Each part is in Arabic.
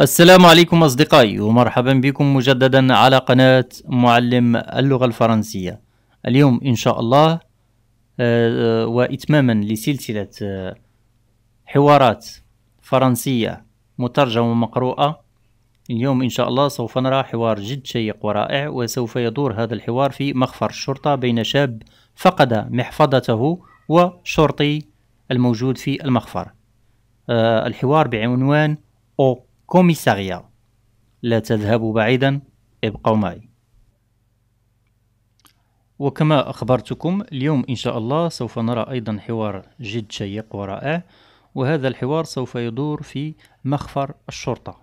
السلام عليكم أصدقائي ومرحبا بكم مجددا على قناة معلم اللغة الفرنسية اليوم إن شاء الله آه، آه، وإتماما لسلسلة آه، حوارات فرنسية مترجمة ومقروءة اليوم إن شاء الله سوف نرى حوار جد شيق ورائع وسوف يدور هذا الحوار في مخفر الشرطة بين شاب فقد محفظته وشرطي الموجود في المخفر الحوار بعنوان أو كوميساريا لا تذهبوا بعيدا ابقوا معي وكما أخبرتكم اليوم إن شاء الله سوف نرى أيضا حوار جد شيق ورائع وهذا الحوار سوف يدور في مخفر الشرطة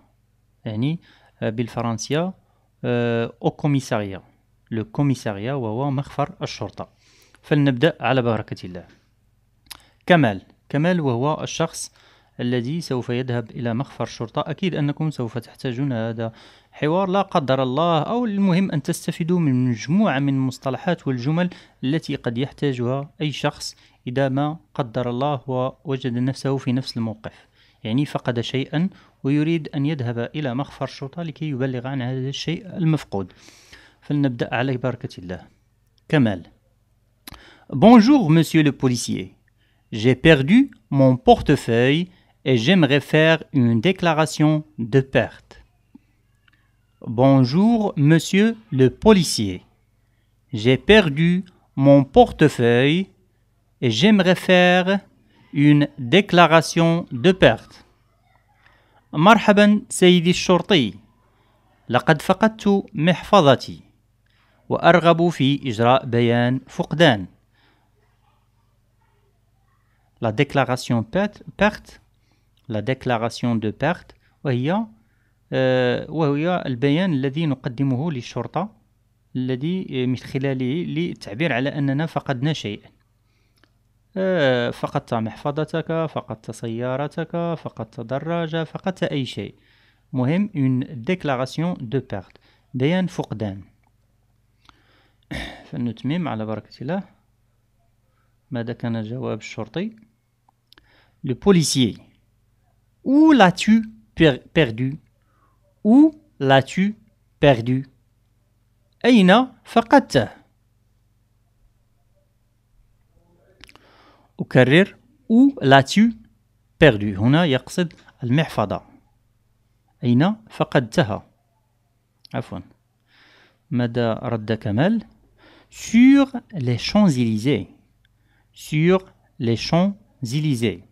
يعني بالفرنسية أو كوميساريا لو كوميساريا وهو مخفر الشرطة فلنبدأ على بركة الله كمال كمال وهو الشخص الذي سوف يذهب إلى مخفر الشرطة أكيد أنكم سوف تحتاجون هذا حوار لا قدر الله أو المهم أن تستفيدوا من مجموعة من المصطلحات والجمل التي قد يحتاجها أي شخص إذا ما قدر الله ووجد نفسه في نفس الموقف يعني فقد شيئا ويريد أن يذهب إلى مخفر الشرطة لكي يبلغ عن هذا الشيء المفقود فلنبدأ على بركة الله كمال Bonjour, monsieur le policier. J'ai perdu mon portefeuille et j'aimerais faire une déclaration de perte. Bonjour, monsieur le policier. J'ai perdu mon portefeuille et j'aimerais faire une déclaration de perte. مرحبا سيدي الشرطي لقد فقدت محفظتي في بيان فقدان La déclaration perte لا ديكلاراسيون دو بيرت وهي وهي البيان الذي نقدمه للشرطة الذي من خلاله للتعبير على أننا فقدنا شيئا فقدت محفظتك فقدت سيارتك فقدت دراجة فقدت أي شيء مهم une déclaration de perte بيان فقدان فنتمم على بركة الله ماذا كان جواب الشرطي لو بوليسيي Où l'as-tu perdu Où l'as-tu perdu Aïna farkat. Ou où l'as-tu perdu Huna Yaksid al-mihfada. Aïna faqattaha. Afwan. Mada radda kamal. Sur les champs-Élysées. Sur les champs-Élysées.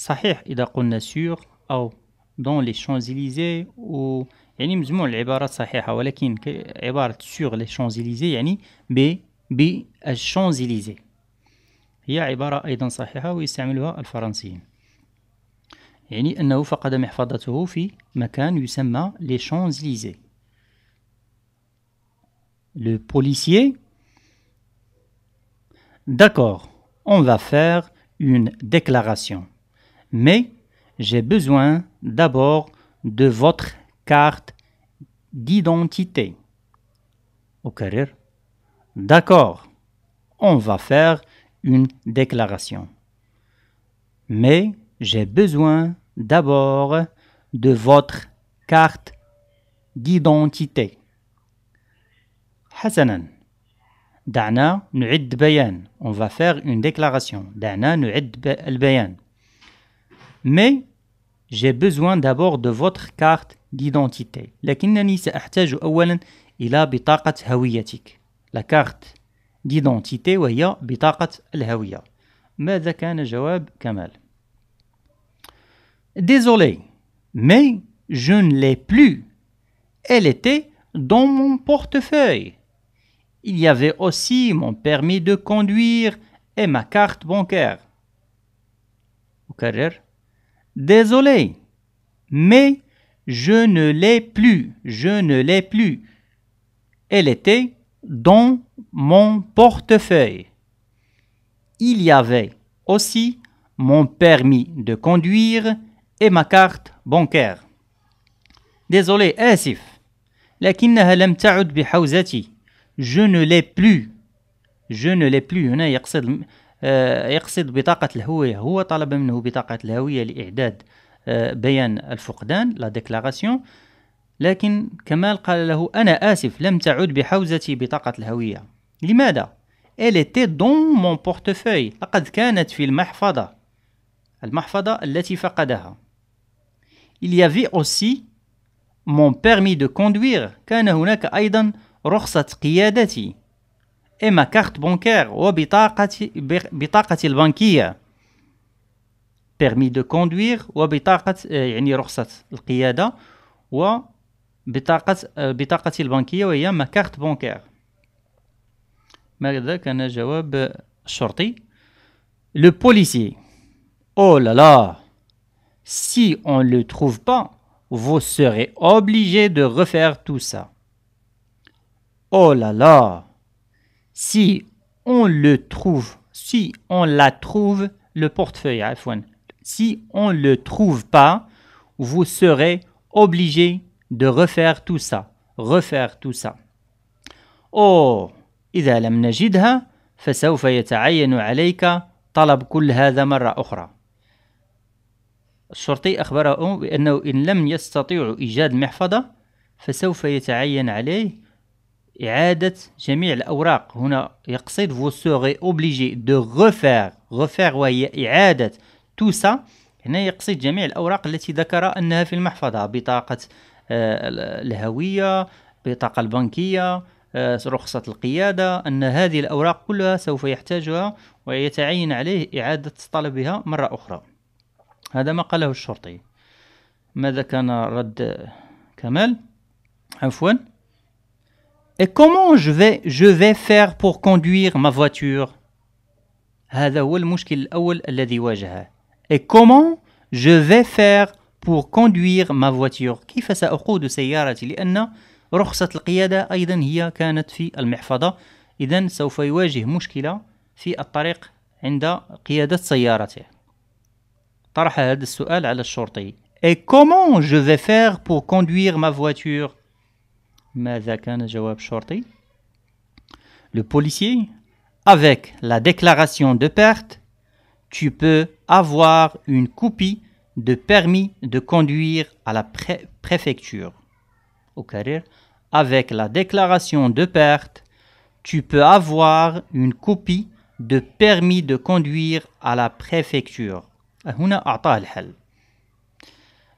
صحيح إذا قلنا سور أو دون لي شانزليزي و يعني مجموع العبارات صحيحة ولكن عبارة سور لي شانزليزي يعني ب ب بالشانزليزي هي عبارة أيضا صحيحة ويستعملها الفرنسيين يعني أنه فقد محفظته في مكان يسمى لي شانزليزي لو بوليسيي داكور اون فا فار une déclaration. mais j'ai besoin d'abord de votre carte d'identité. D'accord, on va faire une déclaration. Mais j'ai besoin d'abord de votre carte d'identité. Hasanan. دعنا نعد بيان on va faire une déclaration دعنا نعد البيان mais j'ai besoin d'abord de votre carte d'identité. La carte d'identité Désolé, mais je ne l'ai plus. Elle était dans mon portefeuille. Il y avait aussi mon permis de conduire et ma carte bancaire. Désolé, mais je ne l'ai plus, je ne l'ai plus. Elle était dans mon portefeuille. Il y avait aussi mon permis de conduire et ma carte bancaire. Désolé, Asif. Eh, je ne l'ai plus. Je ne l'ai plus. آه، يقصد بطاقة الهوية هو طلب منه بطاقة الهوية لإعداد آه، بيان الفقدان لا ديكلاراسيون لكن كمال قال له أنا آسف لم تعد بحوزتي بطاقة الهوية لماذا؟ Elle était dans mon portefeuille لقد كانت في المحفظة المحفظة التي فقدها Il y avait aussi mon permis de conduire كان هناك أيضا رخصة قيادتي et ma carte bancaire ou وبطاقتي bancaire, permis de conduire وبطاقة يعني رخصة ou وبطاقة بطاقتي البنكية وهي ma carte bancaire. ماذا كان جواب الشرطي le policier oh là là si on ne le trouve pas vous serez obligé de refaire tout ça oh là là si on le trouve, si on la trouve, le portefeuille, si on ne le trouve pas, vous serez obligé de refaire tout ça, refaire tout ça. Oh, إذا لم نجدها فسوف يتعين عليك طلب كل هذا مرة أخرى. الشرطي أخبره بأنه إن لم يستطيع إيجاد محفظة فسوف يتعين عليه إعادة جميع الأوراق هنا يقصد vous serez obligé de refaire refaire وهي إعادة tout ça هنا يقصد جميع الأوراق التي ذكر أنها في المحفظة بطاقة آه، الهوية بطاقة البنكية آه، رخصة القيادة أن هذه الأوراق كلها سوف يحتاجها ويتعين عليه إعادة طلبها مرة أخرى هذا ما قاله الشرطي ماذا كان رد كمال عفوا Et comment je vais, je vais faire pour conduire ma voiture Et comment je vais faire pour conduire ma voiture كيف سأقود سيارتي لأن رخصة القيادة أيضا هي كانت في المحفظة إذا سوف يواجه مشكلة في الطريق عند قيادة سيارته طرح هذا السؤال على الشرطي Et comment je vais faire pour conduire ma voiture Le policier Avec la déclaration de perte, tu peux avoir une copie de permis de conduire à la préfecture. Au avec la déclaration de perte, tu peux avoir une copie de permis de conduire à la préfecture.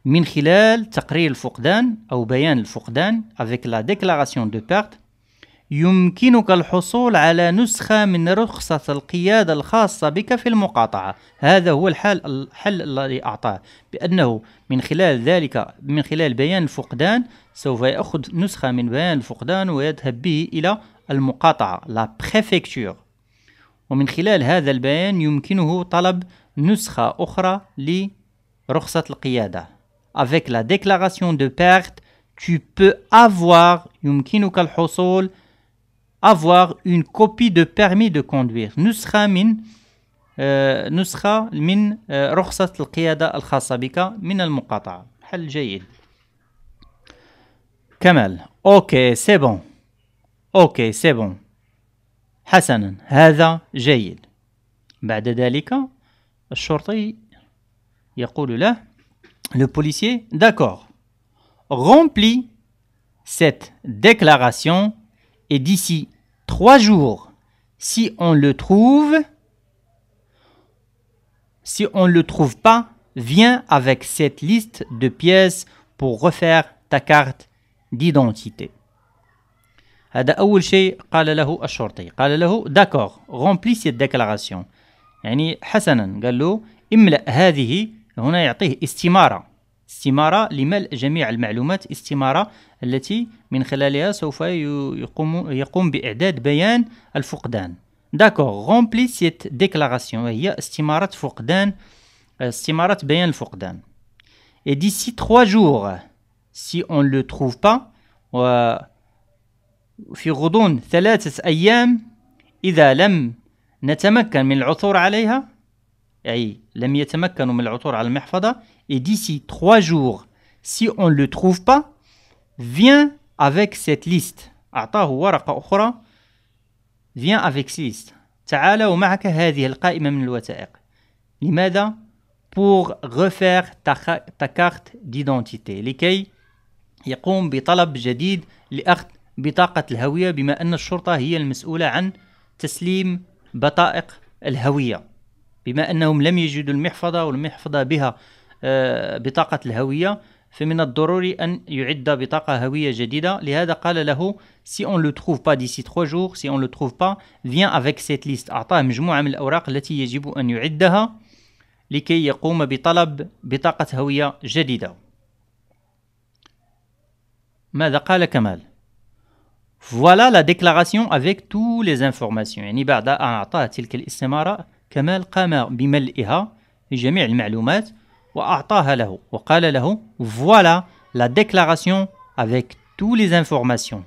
من خلال تقرير الفقدان أو بيان الفقدان avec la déclaration de perte يمكنك الحصول على نسخة من رخصة القيادة الخاصة بك في المقاطعة هذا هو الحل الحل الذي أعطاه بأنه من خلال ذلك من خلال بيان الفقدان سوف يأخذ نسخة من بيان الفقدان ويذهب به إلى المقاطعة لا préfecture ومن خلال هذا البيان يمكنه طلب نسخة أخرى لرخصة القيادة avec la déclaration de perte, tu peux avoir, avoir une copie de permis de conduire. نسخة من نسخة من رخصة القيادة الخاصة بك من المقاطعة. حل جيد. كمال. اوكي سي بون. هذا le policier, d'accord, remplis cette déclaration et d'ici trois jours, si on le trouve, si on ne le trouve pas, viens avec cette liste de pièces pour refaire ta carte d'identité. D'accord, أول cette déclaration. هنا يعطيه استمارة استمارة لملء جميع المعلومات استمارة التي من خلالها سوف يقوم, يقوم بإعداد بيان الفقدان داكوغ غومبلي سيت ديكلاراسيون هي استمارة فقدان استمارة بيان الفقدان Et d'ici trois jours, si on لو le trouve pas, في غضون ثلاثة أيام إذا لم نتمكن من العثور عليها أي لم يتمكنوا من العثور على المحفظة et d'ici trois jours si on ne le trouve pas viens avec cette liste أعطاه ورقة أخرى viens avec cette liste تعال ومعك هذه القائمة من الوثائق لماذا pour refaire ta, ta carte d'identité لكي يقوم بطلب جديد لأخذ بطاقة الهوية بما أن الشرطة هي المسؤولة عن تسليم بطائق الهوية بما أنهم لم يجدوا المحفظة والمحفظة بها آه، بطاقة الهوية فمن الضروري أن يعد بطاقة هوية جديدة لهذا قال له سي اون لو تروف با ديسي 3 jours سي اون لو تروف با فيان افيك سيت ليست أعطاه مجموعة من الأوراق التي يجب أن يعدها لكي يقوم بطلب بطاقة هوية جديدة ماذا قال كمال Voilà la déclaration avec toutes les informations يعني بعد أن أعطاه تلك الاستمارة كمال Voilà la déclaration avec tous les informations.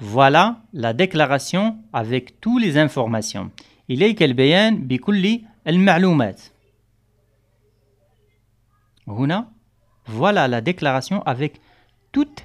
Voilà la déclaration avec tous les informations. voilà la déclaration avec toutes les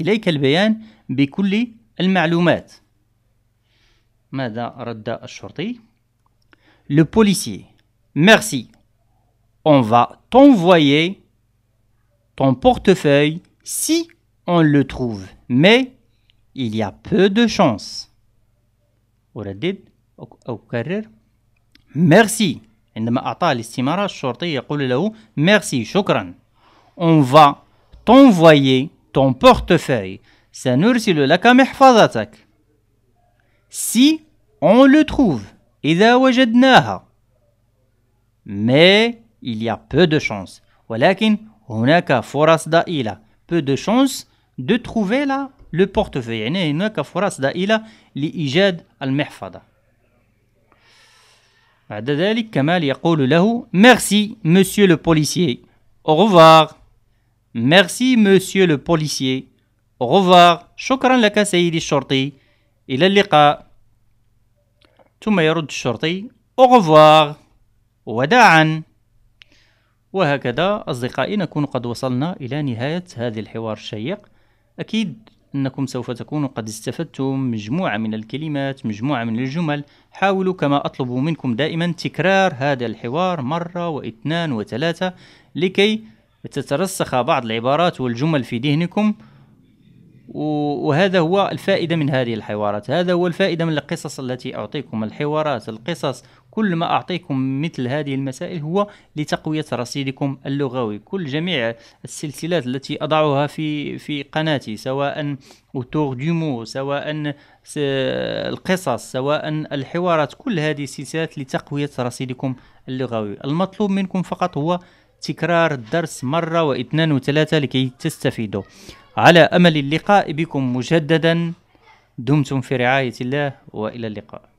إليك البيان بكل المعلومات ماذا رد الشرطي؟ Le policier Merci On va t'envoyer ton portefeuille si on le trouve mais il y a peu de chance أردد أو أكرر Merci عندما أعطى الاستمارة الشرطي يقول له Merci شكرا On va t'envoyer ton portefeuille, ça n'aura su le la caméra farzat. si on le trouve, et d'ailleurs je n'ai pas... mais il y a peu de chance. voilà qu'il ne sait pas farzat d'ailleurs, peu de chance de trouver là le portefeuille et ne sait pas farzat d'ailleurs lihjad al mefada. à dadelik, camelia, elle a appelé laou. merci, monsieur le policier. au revoir. ميرسي مسيو لو بوليسيي Au شكرا لك سيدي الشرطي. إلى اللقاء. ثم يرد الشرطي Au وداعا. وهكذا أصدقائي نكون قد وصلنا إلى نهاية هذا الحوار الشيق أكيد أنكم سوف تكونوا قد استفدتم مجموعة من الكلمات مجموعة من الجمل حاولوا كما أطلب منكم دائما تكرار هذا الحوار مرة واثنان وثلاثة لكي تترسخ بعض العبارات والجمل في ذهنكم وهذا هو الفائدة من هذه الحوارات هذا هو الفائدة من القصص التي أعطيكم الحوارات القصص كل ما أعطيكم مثل هذه المسائل هو لتقوية رصيدكم اللغوي كل جميع السلسلات التي أضعها في في قناتي سواء أوتور سواء القصص سواء الحوارات كل هذه السلسلات لتقوية رصيدكم اللغوي المطلوب منكم فقط هو تكرار الدرس مرة واثنان وثلاثة لكي تستفيدوا على أمل اللقاء بكم مجددا دمتم في رعاية الله وإلى اللقاء